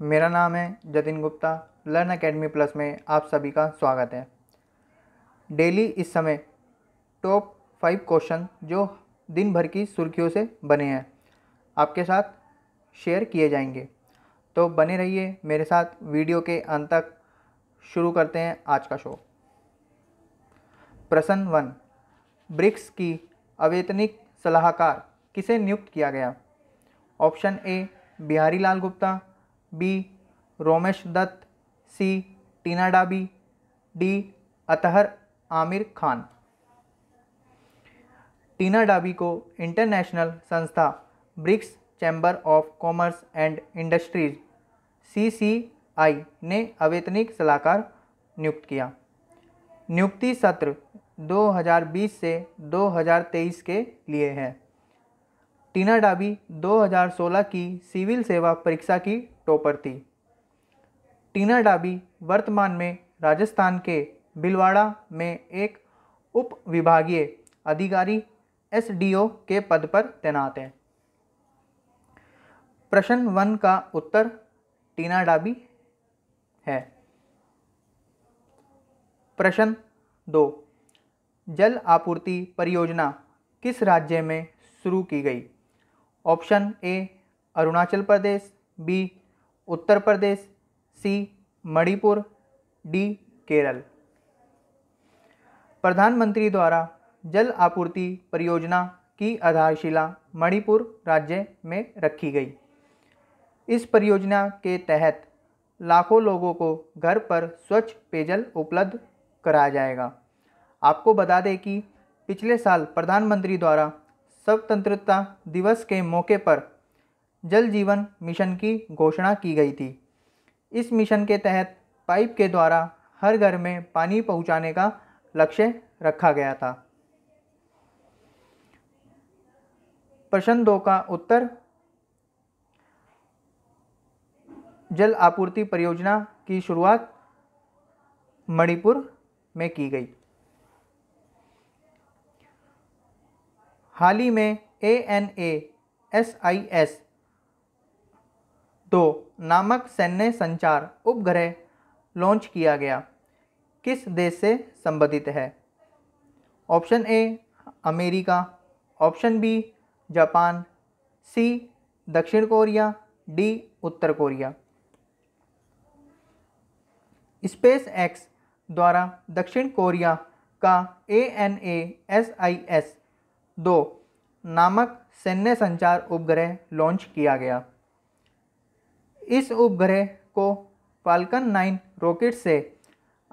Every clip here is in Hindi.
मेरा नाम है Jatin Gupta learn academy plus में आप सभी का स्वागत है डेली इस समय टॉप फाइव क्वेश्चन जो दिन भर की सुर्खियों से बने हैं आपके साथ शेयर किए जाएंगे तो बने रहिए मेरे साथ वीडियो के अंत तक शुरू करते हैं आज का शो प्रश्न वन ब्रिक्स की अवेतनिक सलाहकार किसे नियुक्त किया गया option A Bihari Lal Gupta B Romesh Dutt C Tina Dabi D Athar Aamir Khan Tina Dabi को इंटरनेशनल संस्था BRICS chamber of commerce and industries CCI ने अवेतनिक सलाहकार नियुक्त किया नियुक्ति सत्र 2020 से 2023 के लिए है टीना डाबी 2016 की सिविल सेवा परीक्षा की टॉपर थी टीना डाबी वर्तमान में राजस्थान के भिलवाड़ा में एक उप विभागीय अधिकारी एस के पद पर तैनात हैं प्रश्न वन का उत्तर टीना डाबी है प्रश्न दो जल आपूर्ति परियोजना किस राज्य में शुरू की गई option A Arunachal Pradesh B Uttar Pradesh C Manipur D Kerala प्रधानमंत्री द्वारा जल आपूर्ति परियोजना की आधारशिला मणिपुर राज्य में रखी गई इस परियोजना के तहत लाखों लोगों को घर पर स्वच्छ पेयजल उपलब्ध कराया जाएगा आपको बता दें कि पिछले साल प्रधानमंत्री द्वारा स्वतंत्रता दिवस के मौके पर जल जीवन मिशन की घोषणा की गई थी इस मिशन के तहत पाइप के द्वारा हर घर में पानी पहुंचाने का लक्ष्य रखा गया था प्रश्न दो का उत्तर जल आपूर्ति परियोजना की शुरुआत मणिपुर में की गई हाल ही में A N A S I S दो नामक सैन्य संचार उपग्रह लॉन्च किया गया किस देश से संबंधित है option A America option B Japan C दक्षिण कोरिया डी उत्तर कोरिया स्पेस एक्स द्वारा दक्षिण कोरिया का A N A S I S दो नामक सैन्य संचार उपग्रह लॉन्च किया गया इस उपग्रह को फाल्कन नाइन रॉकेट से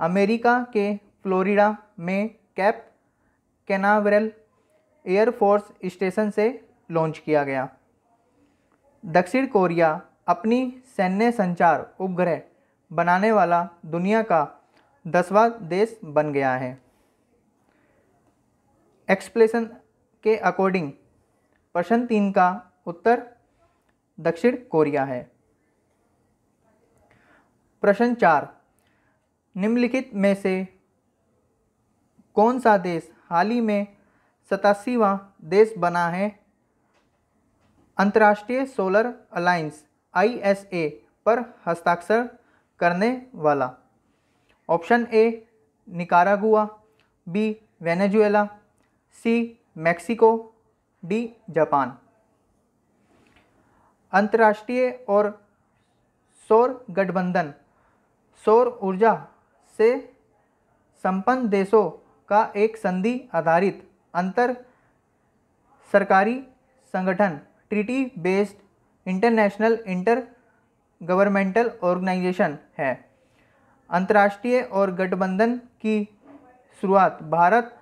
अमेरिका के फ्लोरिडा में कैप कैनावरल एयरफोर्स स्टेशन से लॉन्च किया गया दक्षिण कोरिया अपनी सैन्य संचार उपग्रह बनाने वाला दुनिया का दसवां देश बन गया है एक्सप्लेसन के अकॉर्डिंग प्रश्न तीन का उत्तर दक्षिण कोरिया है प्रश्न चार निम्नलिखित में से कौन सा देश हाल ही में सतासीवा देश बना है अंतर्राष्ट्रीय सोलर अलायंस आईएसए पर हस्ताक्षर करने वाला option A Nicaragua B Venezuela C Mexico D Japan अंतर्राष्ट्रीय और सौर गठबंधन सौर ऊर्जा से संपन्न देशों का एक संधि आधारित अंतर सरकारी संगठन treaty based international intergovernmental organisation है अंतर्राष्ट्रीय और गठबंधन की शुरुआत भारत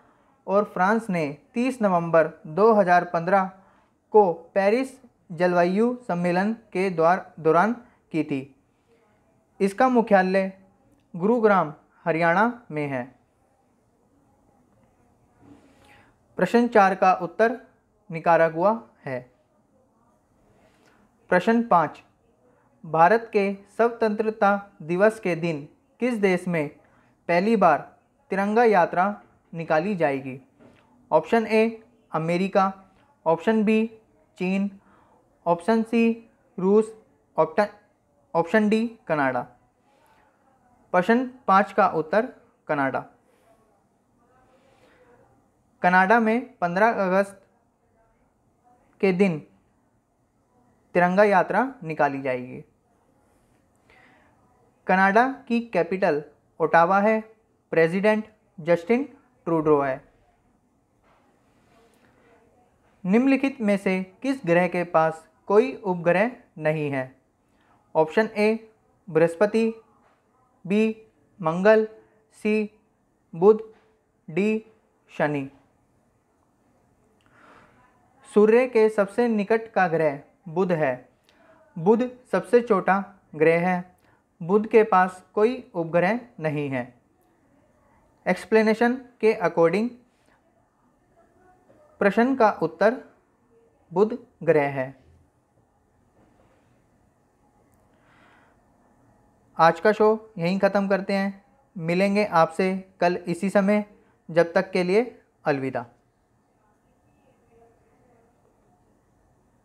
और फ्रांस ने 30 नवंबर 2015 को पेरिस जलवायु सम्मेलन के द्वार दौरान की थी इसका मुख्यालय गुरुग्राम हरियाणा में है प्रश्न चार का उत्तर निकारागुआ है प्रश्न पाँच भारत के स्वतंत्रता दिवस के दिन किस देश में पहली बार तिरंगा यात्रा निकाली जाएगी option A America option B चीन ऑप्शन सी रूस ऑप्शन ऑप्शन डी कनाडा प्रश्न पाँच का उत्तर कनाडा कनाडा में 15 अगस्त के दिन तिरंगा यात्रा निकाली जाएगी कनाडा की कैपिटल ओटावा है प्रेसिडेंट जस्टिन ट्रूडो है निम्नलिखित में से किस ग्रह के पास कोई उपग्रह नहीं है ऑप्शन ए बृहस्पति बी मंगल सी बुध डी शनि सूर्य के सबसे निकट का ग्रह बुध है बुध सबसे छोटा ग्रह है बुध के पास कोई उपग्रह नहीं है एक्सप्लेनेशन के अकॉर्डिंग प्रश्न का उत्तर बुध ग्रह है आज का शो यहीं ख़त्म करते हैं मिलेंगे आपसे कल इसी समय जब तक के लिए अलविदा